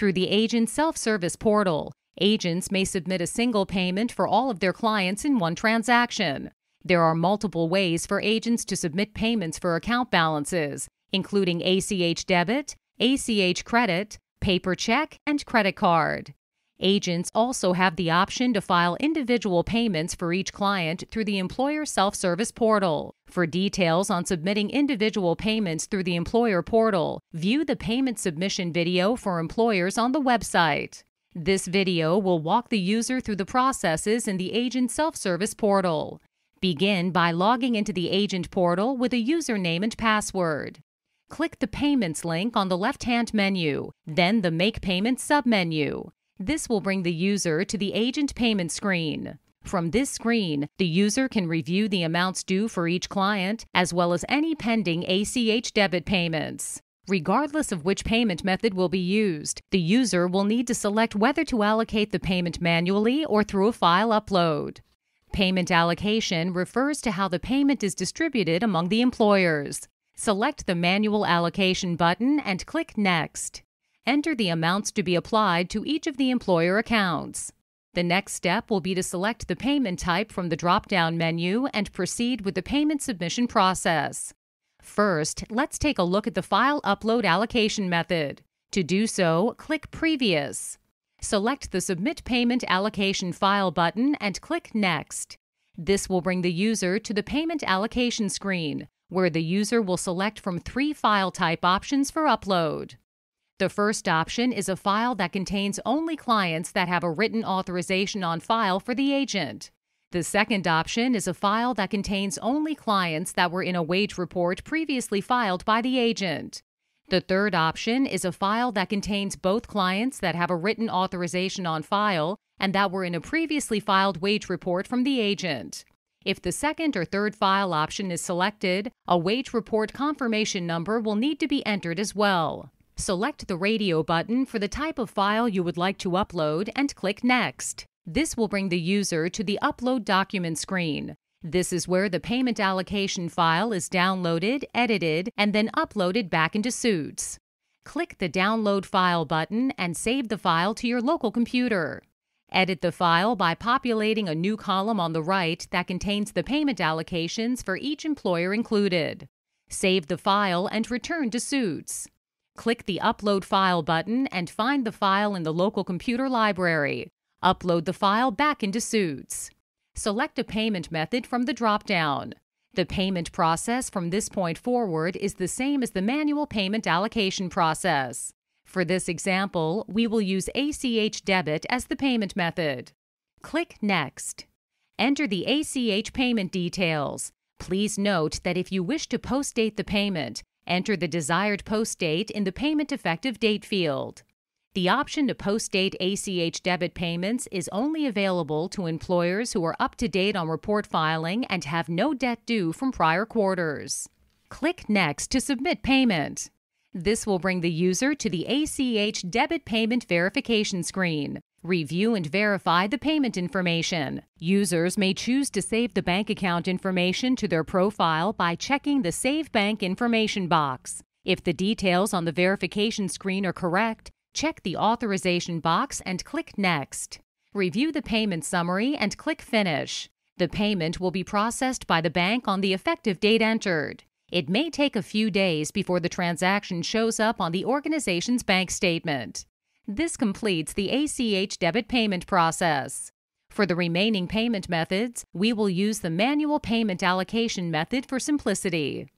through the agent self service portal. Agents may submit a single payment for all of their clients in one transaction. There are multiple ways for agents to submit payments for account balances, including ACH debit, ACH credit, paper check, and credit card. Agents also have the option to file individual payments for each client through the Employer Self Service Portal. For details on submitting individual payments through the Employer Portal, view the payment submission video for employers on the website. This video will walk the user through the processes in the Agent Self Service Portal. Begin by logging into the Agent Portal with a username and password. Click the Payments link on the left hand menu, then the Make Payment submenu. This will bring the user to the agent payment screen. From this screen, the user can review the amounts due for each client, as well as any pending ACH debit payments. Regardless of which payment method will be used, the user will need to select whether to allocate the payment manually or through a file upload. Payment allocation refers to how the payment is distributed among the employers. Select the Manual Allocation button and click Next enter the amounts to be applied to each of the employer accounts. The next step will be to select the payment type from the drop down menu and proceed with the payment submission process. First, let's take a look at the file upload allocation method. To do so, click Previous. Select the Submit Payment Allocation File button and click Next. This will bring the user to the Payment Allocation screen, where the user will select from three file type options for upload. The first option is a file that contains only clients that have a written authorization on file for the agent. The second option is a file that contains only clients that were in a wage report previously filed by the agent. The third option is a file that contains both clients that have a written authorization on file and that were in a previously filed wage report from the agent. If the second or third file option is selected, a wage report confirmation number will need to be entered as well. Select the radio button for the type of file you would like to upload and click Next. This will bring the user to the Upload Document screen. This is where the payment allocation file is downloaded, edited, and then uploaded back into Suits. Click the Download File button and save the file to your local computer. Edit the file by populating a new column on the right that contains the payment allocations for each employer included. Save the file and return to Suits. Click the Upload File button and find the file in the local computer library. Upload the file back into Suits. Select a payment method from the drop-down. The payment process from this point forward is the same as the manual payment allocation process. For this example, we will use ACH debit as the payment method. Click Next. Enter the ACH payment details. Please note that if you wish to post-date the payment, Enter the desired post date in the Payment Effective Date field. The option to post date ACH debit payments is only available to employers who are up to date on report filing and have no debt due from prior quarters. Click Next to submit payment. This will bring the user to the ACH debit payment verification screen. Review and verify the payment information. Users may choose to save the bank account information to their profile by checking the Save Bank Information box. If the details on the verification screen are correct, check the Authorization box and click Next. Review the payment summary and click Finish. The payment will be processed by the bank on the effective date entered. It may take a few days before the transaction shows up on the organization's bank statement. This completes the ACH debit payment process. For the remaining payment methods, we will use the manual payment allocation method for simplicity.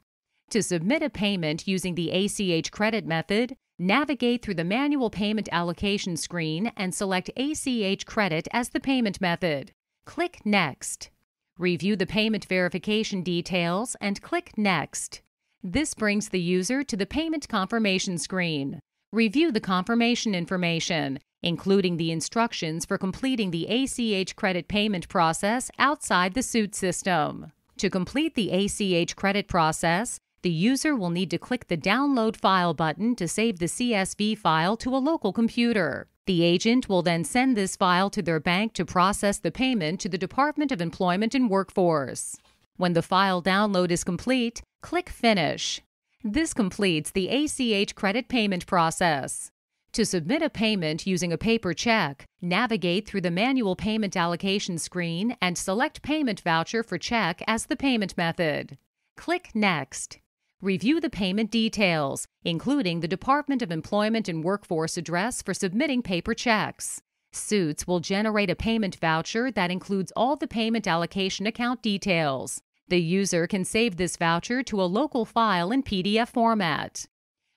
To submit a payment using the ACH credit method, navigate through the manual payment allocation screen and select ACH credit as the payment method. Click Next. Review the payment verification details and click Next. This brings the user to the payment confirmation screen. Review the confirmation information, including the instructions for completing the ACH credit payment process outside the suit system. To complete the ACH credit process, the user will need to click the Download File button to save the CSV file to a local computer. The agent will then send this file to their bank to process the payment to the Department of Employment and Workforce. When the file download is complete, click Finish. This completes the ACH credit payment process. To submit a payment using a paper check, navigate through the manual payment allocation screen and select payment voucher for check as the payment method. Click Next. Review the payment details, including the Department of Employment and Workforce address for submitting paper checks. Suits will generate a payment voucher that includes all the payment allocation account details. The user can save this voucher to a local file in PDF format.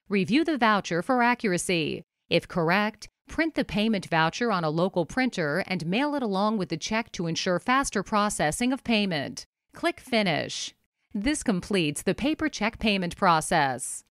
Review the voucher for accuracy. If correct, print the payment voucher on a local printer and mail it along with the check to ensure faster processing of payment. Click Finish. This completes the paper check payment process.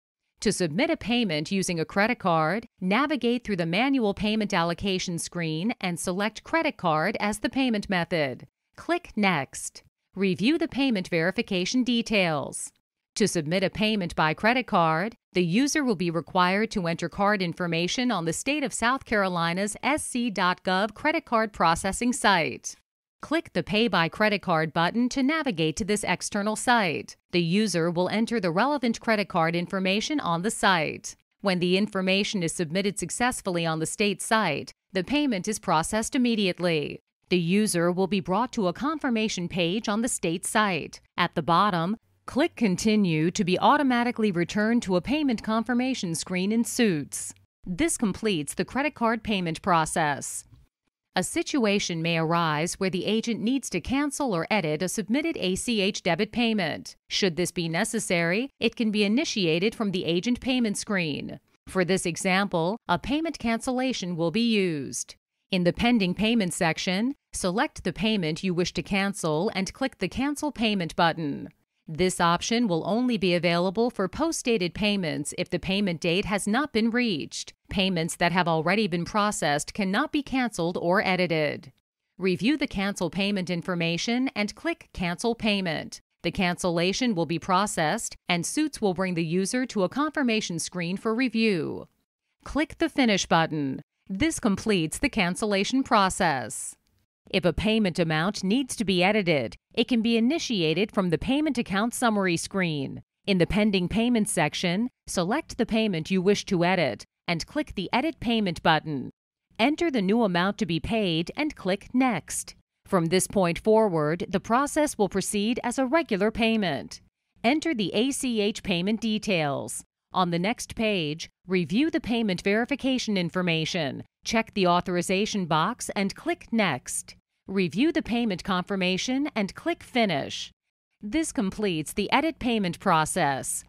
To submit a payment using a credit card, navigate through the Manual Payment Allocation screen and select Credit Card as the payment method. Click Next review the payment verification details. To submit a payment by credit card, the user will be required to enter card information on the State of South Carolina's sc.gov credit card processing site. Click the Pay by Credit Card button to navigate to this external site. The user will enter the relevant credit card information on the site. When the information is submitted successfully on the state site, the payment is processed immediately. The user will be brought to a confirmation page on the state site. At the bottom, click Continue to be automatically returned to a payment confirmation screen in Suits. This completes the credit card payment process. A situation may arise where the agent needs to cancel or edit a submitted ACH debit payment. Should this be necessary, it can be initiated from the agent payment screen. For this example, a payment cancellation will be used. In the pending payment section, Select the payment you wish to cancel and click the Cancel Payment button. This option will only be available for post-dated payments if the payment date has not been reached. Payments that have already been processed cannot be canceled or edited. Review the cancel payment information and click Cancel Payment. The cancellation will be processed and Suits will bring the user to a confirmation screen for review. Click the Finish button. This completes the cancellation process. If a payment amount needs to be edited, it can be initiated from the Payment Account Summary screen. In the Pending Payments section, select the payment you wish to edit and click the Edit Payment button. Enter the new amount to be paid and click Next. From this point forward, the process will proceed as a regular payment. Enter the ACH payment details. On the next page, review the payment verification information, check the authorization box, and click Next. Review the payment confirmation and click Finish. This completes the edit payment process.